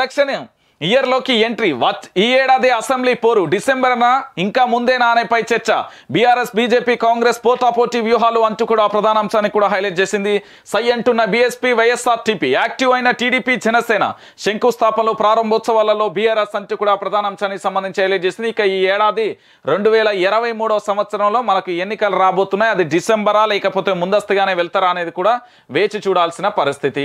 election ఇయర్లోకి entry వచ్ ఈ ఏడాది అసెంబ్లీ పోరు నా ఇంకా ముందే నానేపై చర్చ బీఆర్ఎస్ బీజేపీ కాంగ్రెస్ పోటాపోటీ వ్యూహాలు అంటూ కూడా ప్రధానాంశాన్ని కూడా హైలైట్ చేసింది సై అంటున్న బీఎస్పీ వైఎస్ఆర్టీపీ యాక్టివ్ అయిన టీడీపీ జనసేన శంకుస్థాపనలు ప్రారంభోత్సవాలలో బీఆర్ఎస్ అంటూ కూడా ప్రధానాంశానికి సంబంధించి హైలైట్ చేసింది ఇక ఈ ఏడాది రెండు సంవత్సరంలో మనకు ఎన్నికలు రాబోతున్నాయి అది డిసెంబరా లేకపోతే ముందస్తుగానే వెళ్తారా అనేది కూడా వేచి చూడాల్సిన పరిస్థితి